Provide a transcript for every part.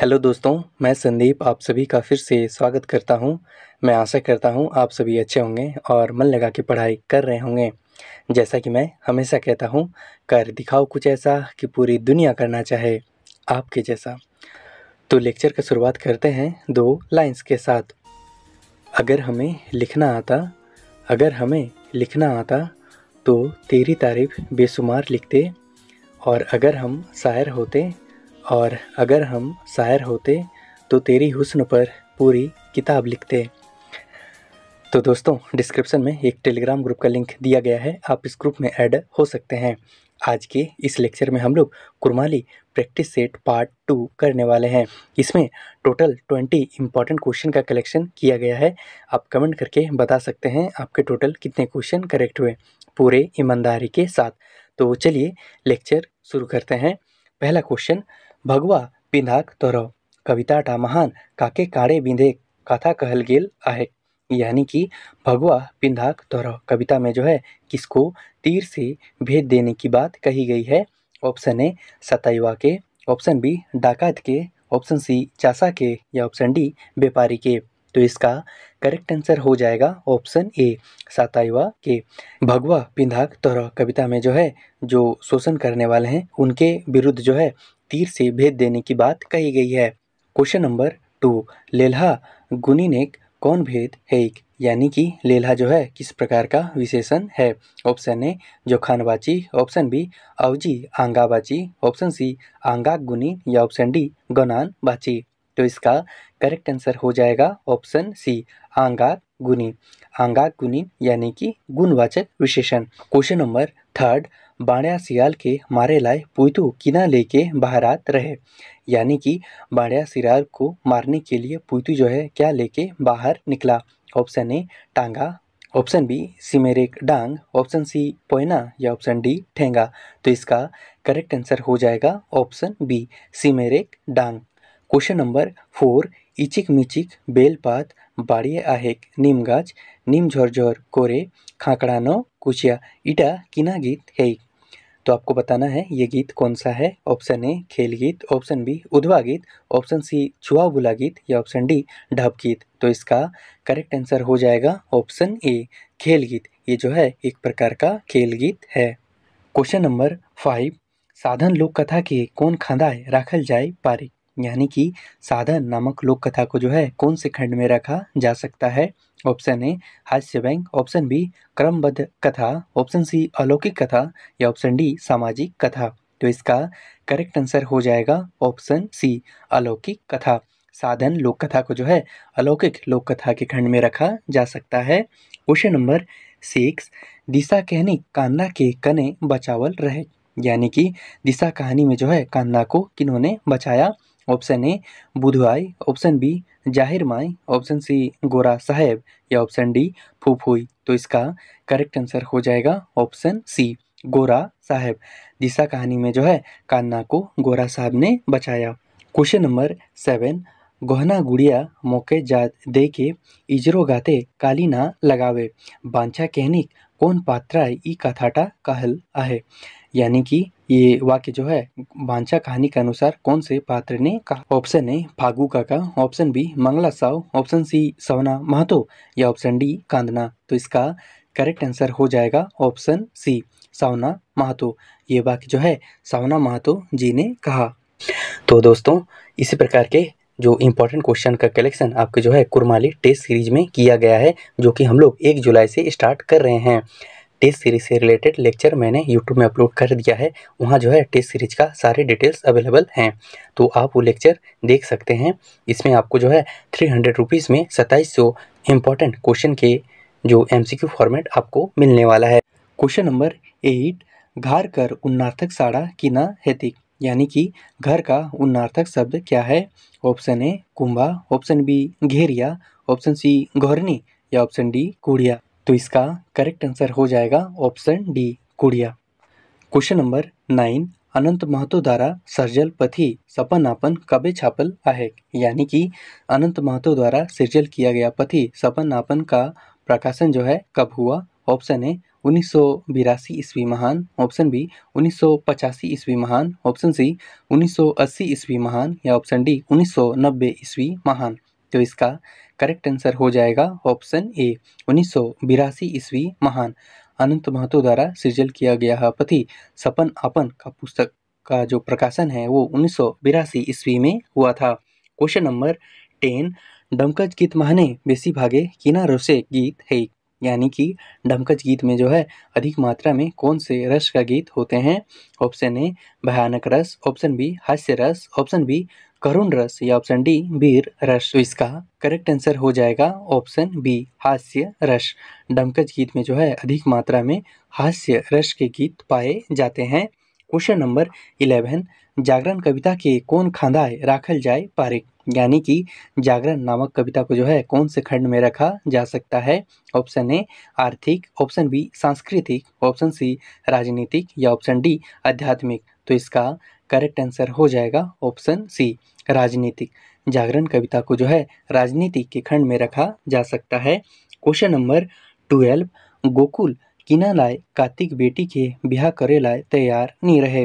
hello दोस्तों मैं संदीप आप सभी का फिर से स्वागत करता हूं मैं आशा करता हूं आप सभी अच्छे होंगे और मन लगा के पढ़ाई कर रहे होंगे जैसा कि मैं हमेशा कहता हूं कर दिखाओ कुछ ऐसा कि पूरी दुनिया करना चाहे आपके जैसा तो लेक्चर का शुरुआत करते हैं दो लाइंस के साथ अगर हमें लिखना आता अगर हमें लिखना आता तो तेरी तारीफ बेशुमार लिखते और अगर हम शायर होते और अगर हम शायर होते तो तेरी हुस्न पर पूरी किताब लिखते तो दोस्तों डिस्क्रिप्शन में एक टेलीग्राम ग्रुप का लिंक दिया गया है आप इस ग्रुप में ऐड हो सकते हैं आज के इस लेक्चर में हम लोग Kurmali practice set part two करने वाले हैं इसमें टोटल ट्वेंटी इंपॉर्टेंट क्वेश्चन का कलेक्शन किया गया है आप कमेंट करके बता सकते हैं आपके टोटल कितने क्वेश्चन करेक्ट हुए पूरे ईमानदारी के साथ तो चलिए लेक्चर शुरू करते हैं पहला क्वेश्चन भगवा पिंधाक तोरो टा महान काके काड़े बिंधे कथा कहल गेल आहे यानी कि भगवा पिंधाक तोरो कविता में जो है किसको तीर से भेद देने की बात कही गई है ऑप्शन ए सतयुवा के ऑप्शन बी डाकात के ऑप्शन सी चासा के या ऑप्शन डी व्यापारी के तो इसका करेक्ट आंसर हो जाएगा ऑप्शन ए सातायुवा के भगवा पिंधाक तोर कविता में जो है जो शोषण करने वाले हैं उनके विरुद्ध जो है तीर से भेद देने की बात कही गई है क्वेश्चन नंबर टू लेल्हा गुनिनेक कौन भेद है यानी कि लेल्हा जो है किस प्रकार का विशेषण है ऑप्शन ए जोखानबाची ऑप्शन बी अवजी आंगाबाची ऑप्शन सी आंगा गुनी या ऑप्शन डी गनान बाची तो इसका करेक्ट आंसर हो जाएगा ऑप्शन सी आंगा गुनी आंगा गुनी यानी कि गुणवाचक विशेषण क्वेश्चन नंबर थर्ड बाड़िया सियाल के मारे लाए पुइतु किना लेके बाहरात रहे यानी कि बाड़िया सियाल को मारने के लिए पुइतु जो है क्या लेके बाहर निकला ऑप्शन ए टांगा ऑप्शन बी सिमेरिक डांग ऑप्शन सी पोयना या ऑप्शन डी ठेंगा तो इसका करेक्ट आंसर हो जाएगा ऑप्शन बी सिमेरिक डांग क्वेश्चन नंबर फोर इचिक मिचिक बेलपात बाड़िए आहेक नीम गाछ नीम झरझर कोरे खाकड़ानो कुचिया इटा किना गीत है तो आपको बताना है ये गीत कौन सा है ऑप्शन ए खेल गीत ऑप्शन बी उधवा गीत ऑप्शन सी छुआ बुला गीत या ऑप्शन डी ढाप गीत तो इसका करेक्ट आंसर हो जाएगा ऑप्शन ए खेल गीत ये जो है एक प्रकार का खेल गीत है क्वेश्चन नंबर फाइव साधन लोक कथा के कौन खांदा राखल जाए पारी यानी कि साधन नामक लोक कथा को जो है कौन से खंड में रखा जा सकता है ऑप्शन ए हास्य व्यंग ऑप्शन बी क्रमबद्ध कथा ऑप्शन सी अलौकिक कथा या ऑप्शन डी सामाजिक कथा तो इसका करेक्ट आंसर हो जाएगा ऑप्शन सी अलौकिक कथा साधन लोक कथा को जो है अलौकिक लोक कथा के खंड में रखा जा सकता है क्वेश्चन नंबर सिक्स दिशा कहनी कान्ना के कने बचावल रहे यानी कि दिशा कहानी में जो है कान्ना को किन्होंने बचाया option A Budhwai option B Jahir Mai option C गोरा साहेब या ऑप्शन डी फुफुई तो इसका करेक्ट आंसर हो जाएगा ऑप्शन सी गोरा साहेब जिसा कहानी में जो है कान्ना को गोरा साहब ने बचाया क्वेश्चन नंबर सेवन गहना गुड़िया मौके जा दे के इजरो गाते काली ना लगावे बांछा कहनिक कौन पात्रा ई कथाटा कहल आहे यानी कि ये वाक्य जो है बांछा कहानी के अनुसार कौन से पात्र ने कहा option A Fagu Kaka option B Mangla Sao option C Savna Mahto या ऑप्शन डी कांदना तो इसका करेक्ट आंसर हो जाएगा ऑप्शन सी सावना महतो ये वाक्य जो है सावना महतो जी ने कहा तो दोस्तों इसी प्रकार के जो इम्पोर्टेंट क्वेश्चन का कलेक्शन आपके जो है कुरमाली टेस्ट सीरीज में किया गया है जो कि हम लोग एक जुलाई से स्टार्ट कर रहे हैं टेस्ट सीरीज से रिलेटेड लेक्चर मैंने यूट्यूब में अपलोड कर दिया है वहाँ जो है टेस्ट सीरीज का सारे डिटेल्स अवेलेबल हैं तो आप वो लेक्चर देख सकते हैं इसमें आपको जो है थ्री हंड्रेड रुपीज़ में सत्ताईस सौ इम्पॉर्टेंट क्वेश्चन के जो एम फॉर्मेट आपको मिलने वाला है क्वेश्चन नंबर एट घर कर उन्नार्थक साड़ा किना हैतिक यानी कि घर का उन्नार्थक शब्द क्या है ऑप्शन ए कुंभा ऑप्शन बी घेरिया ऑप्शन सी घोरनी या ऑप्शन डी कुड़िया तो इसका करेक्ट आंसर हो जाएगा ऑप्शन डी कुड़िया question number nine Anant Mahto द्वारा सर्जल पथी सपन आपन कबे छापल आहे यानी कि अनंत महतो द्वारा सर्जल किया गया पथी सपन आपन का प्रकाशन जो है कब हुआ ऑप्शन ए उन्नीस सौ बिरासी ईस्वी महान ऑप्शन बी उन्नीस सौ पचासी ईस्वी महान ऑप्शन सी उन्नीस सौ अस्सी ईस्वी महान या ऑप्शन डी उन्नीस सौ नब्बे ईस्वी महान तो इसका करेक्ट आंसर हो जाएगा ऑप्शन ए उन्नीस सौ बिरासी ईस्वी महान अनंत महतो द्वारा सृजल किया गया है पति सपन आपन का पुस्तक का जो प्रकाशन है वो उन्नीस सौ बिरासी ईस्वी में हुआ था क्वेश्चन नंबर टेन डमकज गीत महाने बेसी भागे किना रोसे गीत है यानी कि डमकच गीत में जो है अधिक मात्रा में कौन से रस का गीत होते हैं ऑप्शन ए भयानक रस ऑप्शन बी हास्य रस ऑप्शन बी करुण रस या ऑप्शन डी वीर रस तो इसका करेक्ट आंसर हो जाएगा ऑप्शन बी हास्य रस डमकज गीत में जो है अधिक मात्रा में हास्य रस के गीत पाए जाते हैं क्वेश्चन नंबर इलेवन जागरण कविता के कौन खानदाय राखल जाए पारिक यानी कि जागरण नामक कविता को जो है कौन से खंड में रखा जा सकता है ऑप्शन ए आर्थिक ऑप्शन बी सांस्कृतिक ऑप्शन सी राजनीतिक या ऑप्शन डी आध्यात्मिक तो इसका करेक्ट आंसर हो जाएगा ऑप्शन सी राजनीतिक जागरण कविता को जो है राजनीति के खंड में रखा जा सकता है क्वेश्चन नंबर ट्वेल्व गोकुल किना लाए कार्तिक बेटी के ब्याह करे लाए तैयार नहीं रहे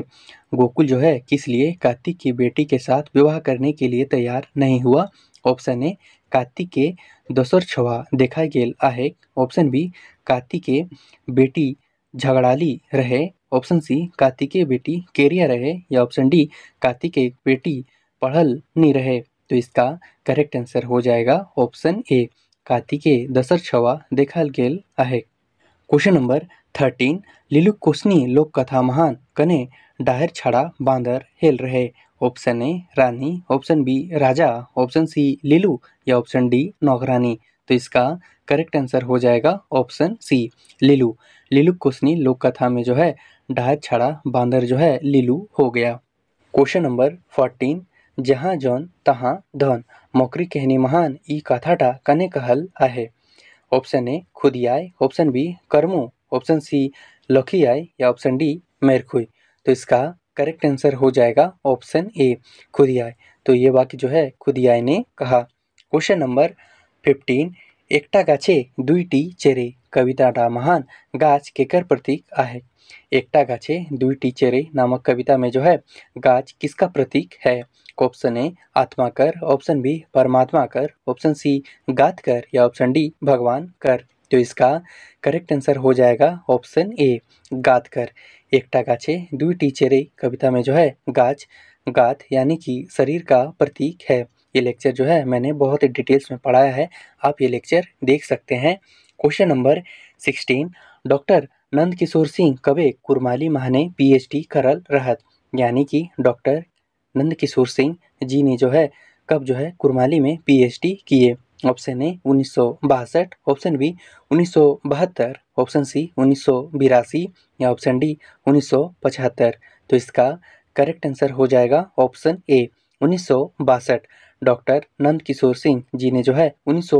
गोकुल जो है किस लिए कार्तिक की बेटी के साथ विवाह करने के लिए तैयार नहीं हुआ ऑप्शन ए कार्तिक के दोसर छवा देखा गया है ऑप्शन बी कार्तिक के बेटी झगड़ाली रहे ऑप्शन सी कार्तिकेय बेटी कैरियर रहे या ऑप्शन डी कार्तिकेय बेटी पढ़ल नहीं रहे तो इसका करेक्ट आंसर हो जाएगा ऑप्शन ए कार्तिकेय दशर छवा देखा गेल आहे क्वेश्चन नंबर थर्टीन लिलु कोसनी लोक कथा महान कने डाहर छड़ा बांदर हेल रहे ऑप्शन ए रानी ऑप्शन बी राजा ऑप्शन सी लीलू या ऑप्शन डी नौकरानी तो इसका करेक्ट आंसर हो जाएगा ऑप्शन सी लीलू लीलू कुशनी लोक कथा में जो है ढाहत छड़ा बांदर जो है लीलू हो गया क्वेश्चन नंबर फोर्टीन जहाँ जौन तहाँ धन मौकरी कहनी महान ई कथाटा कने कहल आहे ऑप्शन ए खुदियाय ऑप्शन बी कर्मो ऑप्शन सी लखियाय या ऑप्शन डी मेरखुई तो इसका करेक्ट आंसर हो जाएगा ऑप्शन ए खुदियाय तो ये वाक्य जो है खुदियाय ने कहा क्वेश्चन नंबर फिफ्टीन एकटा गाछे दुईटी चेरे कविताटा महान गाछ केकर प्रतीक आहे एकता गाछे दुई चेरे नामक कविता में जो है गाछ किसका प्रतीक है ऑप्शन ए आत्मा कर ऑप्शन बी परमात्मा कर ऑप्शन सी गात कर या ऑप्शन डी भगवान कर तो इसका करेक्ट आंसर हो जाएगा ऑप्शन ए गात कर एकटा गाछे दुई टीचरे कविता में जो है गाछ गात यानी कि शरीर का प्रतीक है ये लेक्चर जो है मैंने बहुत ही डिटेल्स में पढ़ाया है आप ये लेक्चर देख सकते हैं question number sixteen doctor Nandkishore Singh कवे कुरमाली महाने पीएचडी करल रहत यानी कि डॉक्टर नंद किशोर सिंह जी ने जो है कब जो है कुरमाली में पीएचडी किए ऑप्शन ए उन्नीस ऑप्शन बी उन्नीस ऑप्शन सी उन्नीस या ऑप्शन डी उन्नीस तो इसका करेक्ट आंसर हो जाएगा ऑप्शन ए उन्नीस डॉक्टर नंद किशोर सिंह जी ने जो है उन्नीस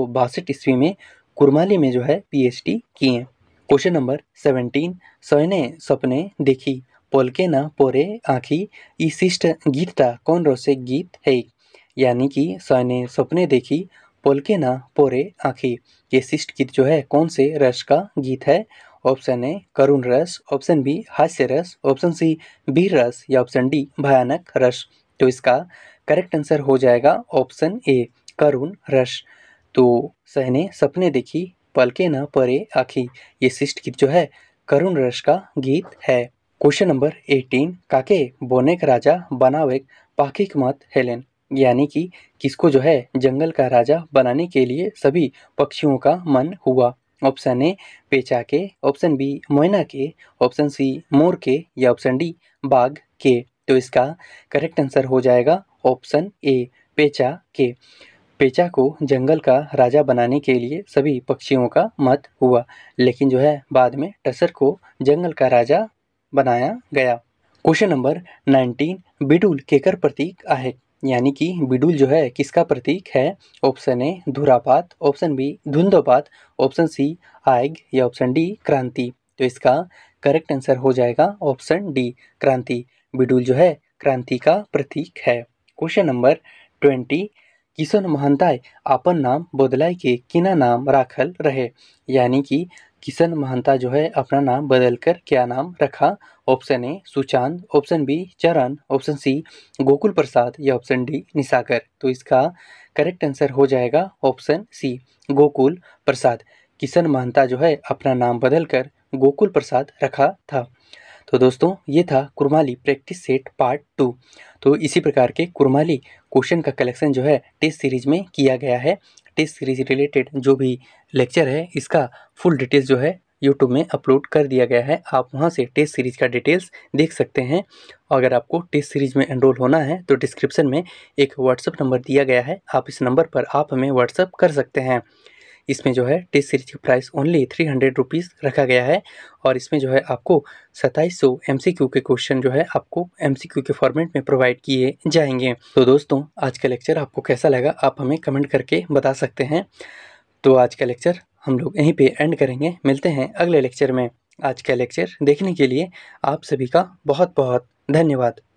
ईस्वी में कुरमाली में जो है पीएचडी किए क्वेश्चन नंबर सेवेंटीन स्वयं सपने देखी पोलके न पोरे आँखी ई शिष्ट गीत ता कौन रोसे गीत है यानी कि स्वयं सपने देखी पोलके न पोरे आँखी ये शिष्ट गीत जो है कौन से रस का गीत है ऑप्शन ए करुण रस ऑप्शन बी हास्य रस ऑप्शन सी वीर रस या ऑप्शन डी भयानक रस तो इसका करेक्ट आंसर हो जाएगा ऑप्शन ए करुण रस तो सहने सपने देखी पलके न परे आखी ये शिष्ट गीत जो है करुण रस का गीत है क्वेश्चन नंबर एटीन काके बोनेक राजा बनावेक पाखिक मत हेलेन यानी कि किसको जो है जंगल का राजा बनाने के लिए सभी पक्षियों का मन हुआ ऑप्शन ए पेचा के ऑप्शन बी मोयना के ऑप्शन सी मोर के या ऑप्शन डी बाघ के तो इसका करेक्ट आंसर हो जाएगा ऑप्शन ए पेचा के पेचा को जंगल का राजा बनाने के लिए सभी पक्षियों का मत हुआ लेकिन जो है बाद में टसर को जंगल का राजा बनाया गया क्वेश्चन नंबर नाइनटीन बिडुल केकर प्रतीक आहे यानी कि बिडुल जो है किसका प्रतीक है ऑप्शन ए धुरापात ऑप्शन बी धुंधोपात ऑप्शन सी आयग या ऑप्शन डी क्रांति तो इसका करेक्ट आंसर हो जाएगा ऑप्शन डी क्रांति बिडुल जो है क्रांति का प्रतीक है क्वेश्चन नंबर ट्वेंटी किशन महंताए अपन नाम बदलाय के किना नाम राखल रहे यानी कि किशन महंता जो है अपना नाम बदल कर क्या नाम रखा option A Suchand option B Charan option C Gokul Prasad या ऑप्शन डी निशाकर तो इसका करेक्ट आंसर हो जाएगा ऑप्शन सी गोकुल प्रसाद किशन महंता जो है अपना नाम बदल कर गोकुल प्रसाद रखा था तो दोस्तों ये था Kurmali practice set part two तो इसी प्रकार के कुरमाली क्वेश्चन का कलेक्शन जो है टेस्ट सीरीज में किया गया है टेस्ट सीरीज रिलेटेड जो भी लेक्चर है इसका फुल डिटेल्स जो है यूट्यूब में अपलोड कर दिया गया है आप वहाँ से टेस्ट सीरीज का डिटेल्स देख सकते हैं अगर आपको टेस्ट सीरीज में एनरोल होना है तो डिस्क्रिप्शन में एक व्हाट्सअप नंबर दिया गया है आप इस नंबर पर आप हमें व्हाट्सअप कर सकते हैं इसमें जो है टेस्ट सीरीज की price only three hundred rupees रखा गया है और इसमें जो है आपको सत्ताईस सौ एम सी क्यू के क्वेश्चन जो है आपको एम सी क्यू के फॉर्मेट में प्रोवाइड किए जाएंगे तो दोस्तों आज का लेक्चर आपको कैसा लगा आप हमें कमेंट करके बता सकते हैं तो आज का लेक्चर हम लोग यहीं पर एंड करेंगे मिलते हैं अगले लेक्चर में आज का लेक्चर देखने के लिए आप सभी का बहुत बहुत धन्यवाद